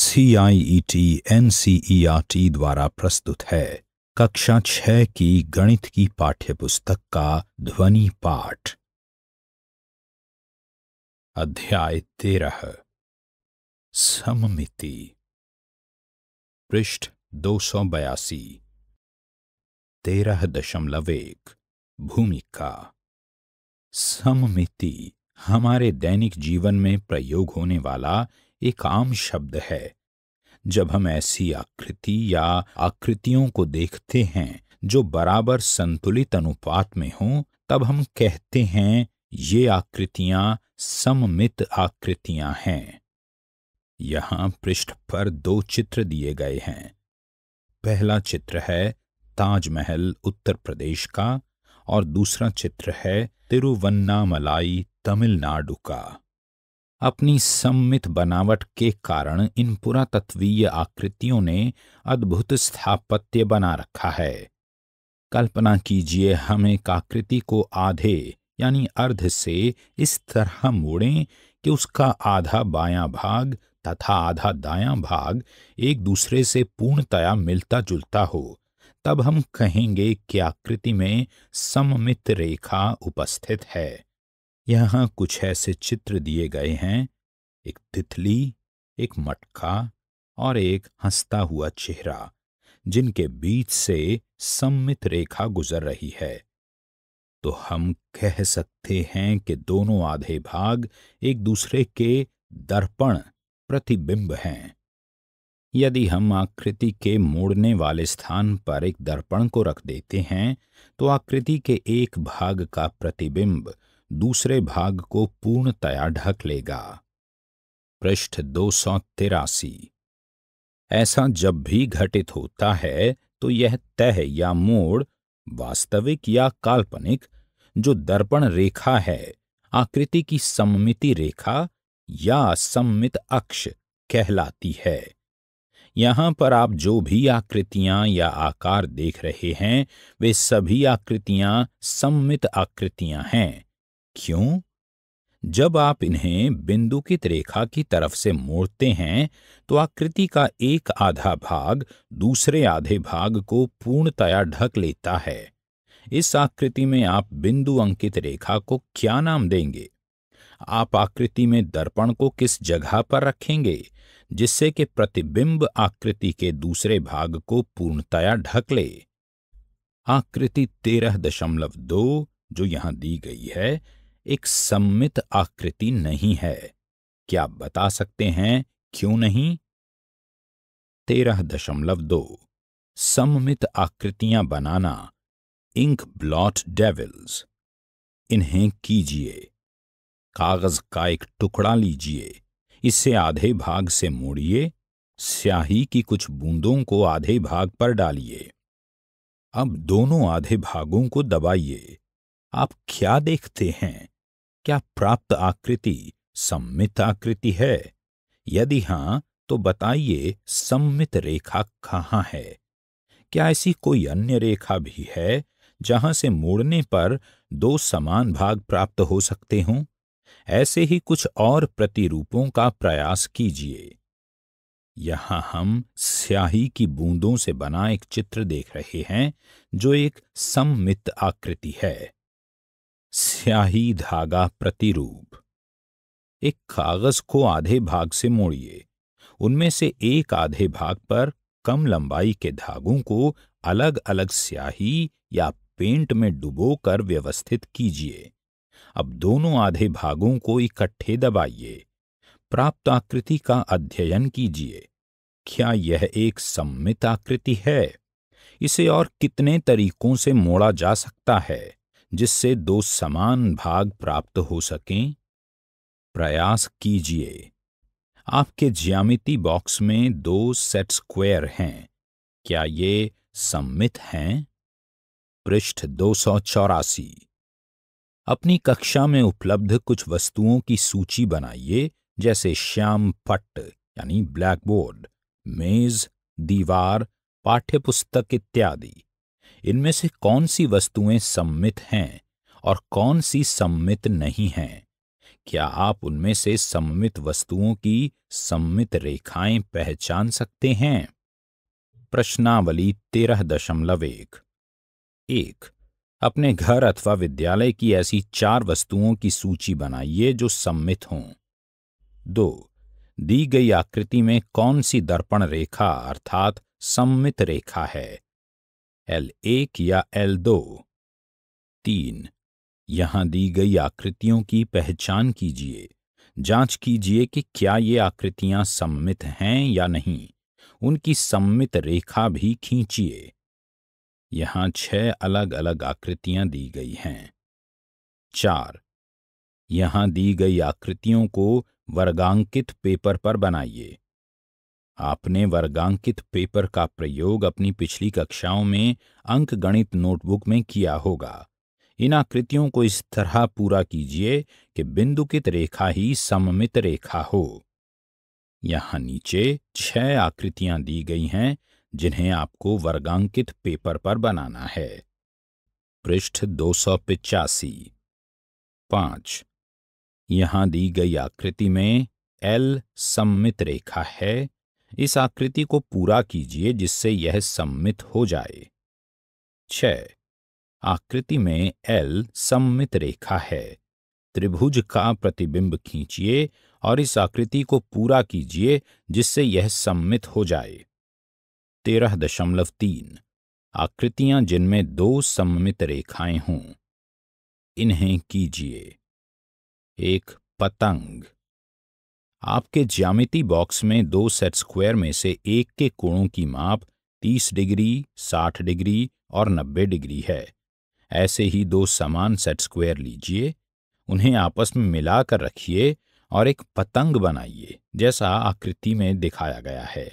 CIET NCERT e e द्वारा प्रस्तुत है कक्षा छह की गणित की पाठ्यपुस्तक का ध्वनि पाठ अध्याय तेरह सममिति पृष्ठ दो सौ बयासी तेरह दशमलव एक भूमिका सममिति हमारे दैनिक जीवन में प्रयोग होने वाला एक आम शब्द है जब हम ऐसी आकृति या आकृतियों को देखते हैं जो बराबर संतुलित अनुपात में हों तब हम कहते हैं ये आकृतियां सममित आकृतियां हैं यहां पृष्ठ पर दो चित्र दिए गए हैं पहला चित्र है ताजमहल उत्तर प्रदेश का और दूसरा चित्र है तिरुवन्नामलाई तमिलनाडु का अपनी सम्मित बनावट के कारण इन पुरातत्वीय आकृतियों ने अद्भुत स्थापत्य बना रखा है कल्पना कीजिए हम एक आकृति को आधे यानी अर्ध से इस तरह मोड़ें कि उसका आधा बायां भाग तथा आधा दायां भाग एक दूसरे से पूर्णतया मिलता जुलता हो तब हम कहेंगे कि आकृति में सममित रेखा उपस्थित है यहाँ कुछ ऐसे चित्र दिए गए हैं एक तितली एक मटका और एक हंसता हुआ चेहरा जिनके बीच से सम्मित रेखा गुजर रही है तो हम कह सकते हैं कि दोनों आधे भाग एक दूसरे के दर्पण प्रतिबिंब हैं यदि हम आकृति के मोड़ने वाले स्थान पर एक दर्पण को रख देते हैं तो आकृति के एक भाग का प्रतिबिंब दूसरे भाग को पूर्णतया ढक लेगा पृष्ठ दो सौ तिरासी ऐसा जब भी घटित होता है तो यह तय या मोड़ वास्तविक या काल्पनिक जो दर्पण रेखा है आकृति की सममिति रेखा या सम्मित अक्ष कहलाती है यहाँ पर आप जो भी आकृतियाँ या आकार देख रहे हैं वे सभी आकृतियाँ सम्मित आकृतियाँ हैं क्यों जब आप इन्हें बिंदुकित रेखा की तरफ से मोड़ते हैं तो आकृति का एक आधा भाग दूसरे आधे भाग को पूर्णतया ढक लेता है इस आकृति में आप बिंदु अंकित रेखा को क्या नाम देंगे आप आकृति में दर्पण को किस जगह पर रखेंगे जिससे कि प्रतिबिंब आकृति के दूसरे भाग को पूर्णतया ढक ले आकृति तेरह दशमलव दो जो यहां दी गई है एक सम्मित आकृति नहीं है क्या आप बता सकते हैं क्यों नहीं तेरह दशमलव दो सममित आकृतियां बनाना इंक ब्लॉट डेविल्स इन्हें कीजिए कागज का एक टुकड़ा लीजिए इसे आधे भाग से मोड़िए स्याही की कुछ बूंदों को आधे भाग पर डालिए अब दोनों आधे भागों को दबाइए आप क्या देखते हैं क्या प्राप्त आकृति सम्मित आकृति है यदि हाँ तो बताइए सम्मित रेखा कहाँ है क्या ऐसी कोई अन्य रेखा भी है जहां से मोड़ने पर दो समान भाग प्राप्त हो सकते हों ऐसे ही कुछ और प्रतिरूपों का प्रयास कीजिए यहां हम स्याही की बूंदों से बना एक चित्र देख रहे हैं जो एक सममित आकृति है स्याही धागा प्रतिरूप एक कागज को आधे भाग से मोड़िए उनमें से एक आधे भाग पर कम लंबाई के धागों को अलग अलग स्याही या पेंट में डुबोकर व्यवस्थित कीजिए अब दोनों आधे भागों को इकट्ठे दबाइए प्राप्त आकृति का अध्ययन कीजिए क्या यह एक सम्मित आकृति है इसे और कितने तरीकों से मोड़ा जा सकता है जिससे दो समान भाग प्राप्त हो सकें प्रयास कीजिए आपके ज्यामिति बॉक्स में दो सेट स्क्वायर हैं क्या ये सम्मित हैं पृष्ठ दो सौ चौरासी अपनी कक्षा में उपलब्ध कुछ वस्तुओं की सूची बनाइए जैसे श्याम पट्ट यानी ब्लैक बोर्ड मेज दीवार पाठ्यपुस्तक इत्यादि इनमें से कौन सी वस्तुएं सम्मित हैं और कौन सी सम्मित नहीं हैं क्या आप उनमें से सम्मित वस्तुओं की सम्मित रेखाएं पहचान सकते हैं प्रश्नावली तेरह दशमलव एक एक अपने घर अथवा विद्यालय की ऐसी चार वस्तुओं की सूची बनाइए जो सम्मित हों दो दी गई आकृति में कौन सी दर्पण रेखा अर्थात सम्मित रेखा है एल एक या एल दो तीन यहां दी गई आकृतियों की पहचान कीजिए जांच कीजिए कि क्या ये आकृतियां सम्मित हैं या नहीं उनकी सम्मित रेखा भी खींचिए यहां छह अलग अलग आकृतियां दी गई हैं चार यहां दी गई आकृतियों को वर्गांकित पेपर पर बनाइए आपने वर्गांकित पेपर का प्रयोग अपनी पिछली कक्षाओं में अंक गणित नोटबुक में किया होगा इन आकृतियों को इस तरह पूरा कीजिए कि बिंदुकित रेखा ही सममित रेखा हो यहां नीचे छह आकृतियां दी गई हैं जिन्हें आपको वर्गांकित पेपर पर बनाना है पृष्ठ दो सौ पिचासी पांच यहां दी गई आकृति में एल सम्मित रेखा है इस आकृति को पूरा कीजिए जिससे यह सम्मित हो जाए छ आकृति में एल सम्मित रेखा है त्रिभुज का प्रतिबिंब खींचिए और इस आकृति को पूरा कीजिए जिससे यह सम्मित हो जाए तेरह दशमलव तीन आकृतियां जिनमें दो सममित रेखाएं हों इन्हें कीजिए एक पतंग आपके ज्यामिति बॉक्स में दो सेट स्क्वायर में से एक के कोणों की माप 30 डिग्री 60 डिग्री और 90 डिग्री है ऐसे ही दो समान सेट स्क्वायर लीजिए उन्हें आपस में मिलाकर रखिए और एक पतंग बनाइए जैसा आकृति में दिखाया गया है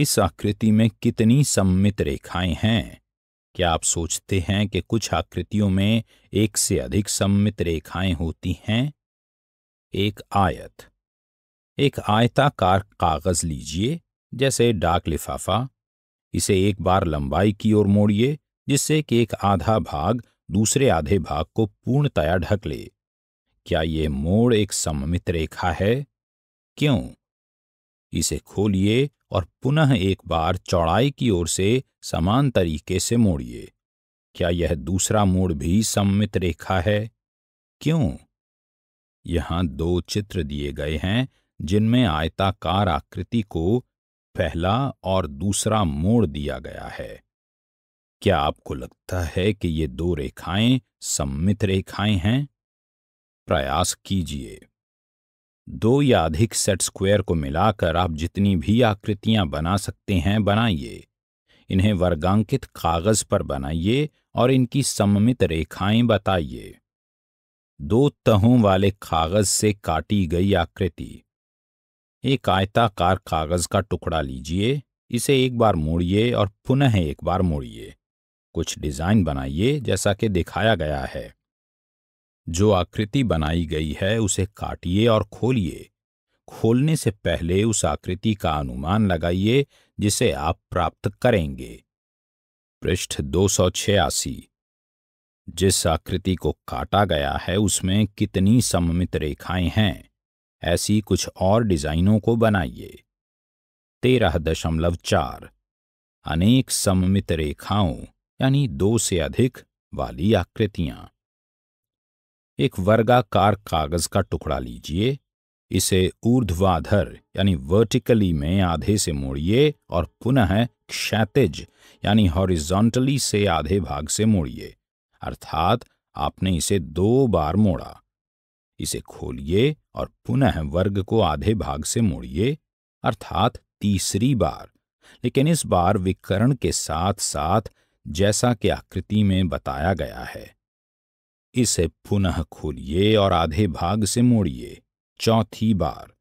इस आकृति में कितनी सम्मित रेखाएं हैं क्या आप सोचते हैं कि कुछ आकृतियों में एक से अधिक सम्मित रेखाएं होती हैं एक आयत एक आयताकार कागज लीजिए जैसे डाक लिफाफा इसे एक बार लंबाई की ओर मोड़िए जिससे कि एक आधा भाग दूसरे आधे भाग को पूर्णतया ढक ले क्या ये मोड़ एक सममित रेखा है क्यों इसे खोलिए और पुनः एक बार चौड़ाई की ओर से समान तरीके से मोड़िए क्या यह दूसरा मोड़ भी सममित रेखा है क्यों यहां दो चित्र दिए गए हैं जिनमें आयताकार आकृति को पहला और दूसरा मोड़ दिया गया है क्या आपको लगता है कि ये दो रेखाएं सम्मित रेखाएं हैं प्रयास कीजिए दो या अधिक सेट स्क्वायर को मिलाकर आप जितनी भी आकृतियां बना सकते हैं बनाइए इन्हें वर्गांकित कागज पर बनाइए और इनकी सममित रेखाएं बताइए दो तहों वाले कागज से काटी गई आकृति एक आयताकार कागज का टुकड़ा लीजिए इसे एक बार मोड़िए और पुनः एक बार मोड़िए कुछ डिजाइन बनाइए जैसा कि दिखाया गया है जो आकृति बनाई गई है उसे काटिए और खोलिए खोलने से पहले उस आकृति का अनुमान लगाइए जिसे आप प्राप्त करेंगे पृष्ठ दो सौ छियासी जिस आकृति को काटा गया है उसमें कितनी सममित रेखाएं हैं ऐसी कुछ और डिजाइनों को बनाइए तेरह दशमलव चार अनेक सममित रेखाओं यानी दो से अधिक वाली आकृतियां एक वर्गाकार कागज का टुकड़ा लीजिए इसे ऊर्ध्वाधर यानी वर्टिकली में आधे से मोड़िए और पुनः क्षैतिज यानी हॉरिजॉन्टली से आधे भाग से मोड़िए अर्थात आपने इसे दो बार मोड़ा इसे खोलिए और पुनः वर्ग को आधे भाग से मोड़िए अर्थात तीसरी बार लेकिन इस बार विकर्ण के साथ साथ जैसा कि आकृति में बताया गया है इसे पुनः खोलिए और आधे भाग से मोड़िए चौथी बार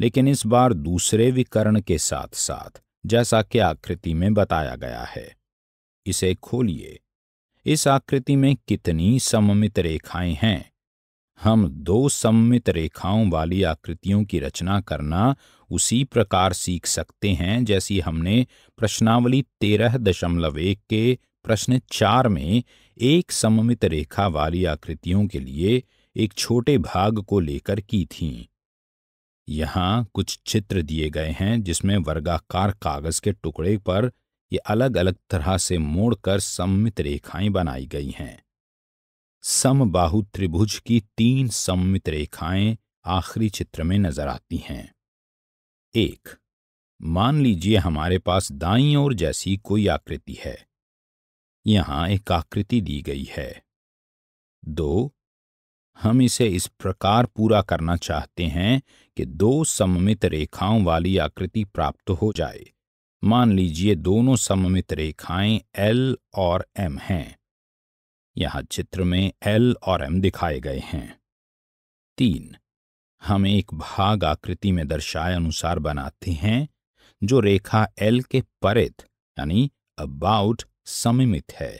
लेकिन इस बार दूसरे विकर्ण के साथ साथ जैसा कि आकृति में बताया गया है इसे खोलिए इस आकृति में कितनी सममित रेखाएं हैं हम दो सममित रेखाओं वाली आकृतियों की रचना करना उसी प्रकार सीख सकते हैं जैसी हमने प्रश्नावली तेरह दशमलव एक के प्रश्न चार में एक सममित रेखा वाली आकृतियों के लिए एक छोटे भाग को लेकर की थी यहां कुछ चित्र दिए गए हैं जिसमें वर्गाकार कागज के टुकड़े पर ये अलग अलग तरह से मोड़कर सममित रेखाएं बनाई गई हैं समबाहु त्रिभुज की तीन सममित रेखाएं आखिरी चित्र में नजर आती हैं एक मान लीजिए हमारे पास दाई ओर जैसी कोई आकृति है यहां एक आकृति दी गई है दो हम इसे इस प्रकार पूरा करना चाहते हैं कि दो सममित रेखाओं वाली आकृति प्राप्त हो जाए मान लीजिए दोनों सममित रेखाएं एल और एम हैं यहां चित्र में एल और एम दिखाए गए हैं तीन हम एक भाग आकृति में दर्शाए अनुसार बनाते हैं जो रेखा एल के परित यानी अबाउट सममित है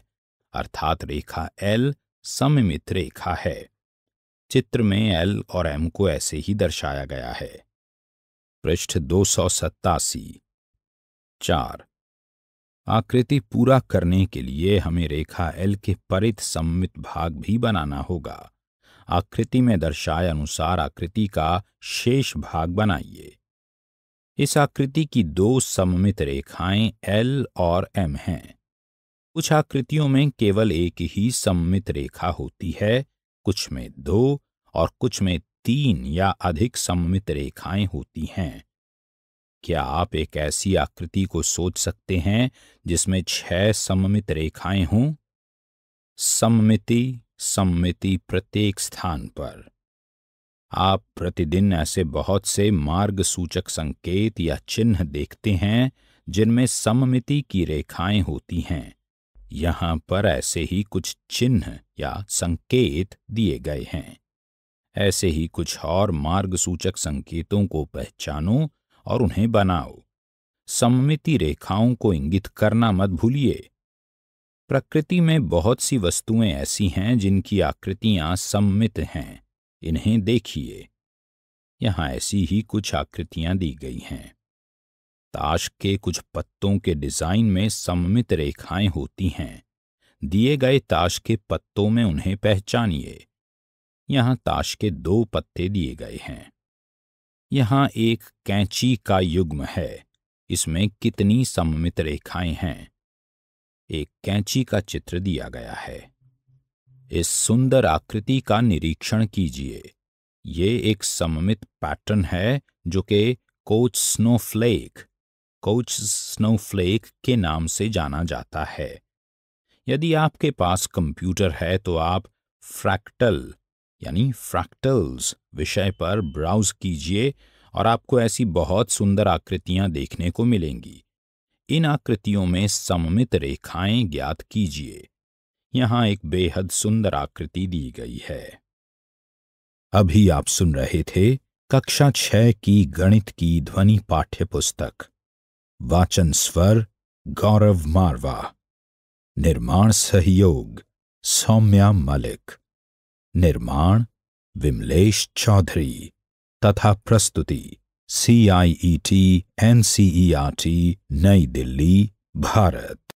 अर्थात रेखा एल सममित रेखा है चित्र में एल और एम को ऐसे ही दर्शाया गया है पृष्ठ दो सौ सत्तासी चार आकृति पूरा करने के लिए हमें रेखा एल के परित सममित भाग भी बनाना होगा आकृति में दर्शाए अनुसार आकृति का शेष भाग बनाइए इस आकृति की दो सममित रेखाएं एल और एम हैं कुछ आकृतियों में केवल एक ही सम्मित रेखा होती है कुछ में दो और कुछ में तीन या अधिक सम्मित रेखाएं होती हैं क्या आप एक ऐसी आकृति को सोच सकते हैं जिसमें छह सममित रेखाएं हों सममिति सममिति प्रत्येक स्थान पर आप प्रतिदिन ऐसे बहुत से मार्ग सूचक संकेत या चिन्ह देखते हैं जिनमें सममिति की रेखाएं होती हैं यहाँ पर ऐसे ही कुछ चिन्ह या संकेत दिए गए हैं ऐसे ही कुछ और मार्ग सूचक संकेतों को पहचानो और उन्हें बनाओ सममिति रेखाओं को इंगित करना मत भूलिए प्रकृति में बहुत सी वस्तुएं ऐसी हैं जिनकी आकृतियां सम्मित हैं इन्हें देखिए यहाँ ऐसी ही कुछ आकृतियां दी गई हैं ताश के कुछ पत्तों के डिजाइन में सममित रेखाएं होती हैं दिए गए ताश के पत्तों में उन्हें पहचानिए यहाँ ताश के दो पत्ते दिए गए हैं यहाँ एक कैंची का युग्म है इसमें कितनी सममित रेखाएं हैं एक कैंची का चित्र दिया गया है इस सुंदर आकृति का निरीक्षण कीजिए ये एक सममित पैटर्न है जो कि कोच स्नोफ्लेक कोच स्नोफ्लेक के नाम से जाना जाता है यदि आपके पास कंप्यूटर है तो आप फ्रैक्टल यानी फ्रैक्टल्स विषय पर ब्राउज कीजिए और आपको ऐसी बहुत सुंदर आकृतियां देखने को मिलेंगी इन आकृतियों में सममित रेखाएं ज्ञात कीजिए यहां एक बेहद सुंदर आकृति दी गई है अभी आप सुन रहे थे कक्षा छह की गणित की ध्वनि पाठ्य पुस्तक वाचन स्वर गौरव मारवा निर्माण सहयोग सौम्या मलिक निर्माण विमलेश चौधरी तथा प्रस्तुति C I E T N C E R T New Delhi Bharat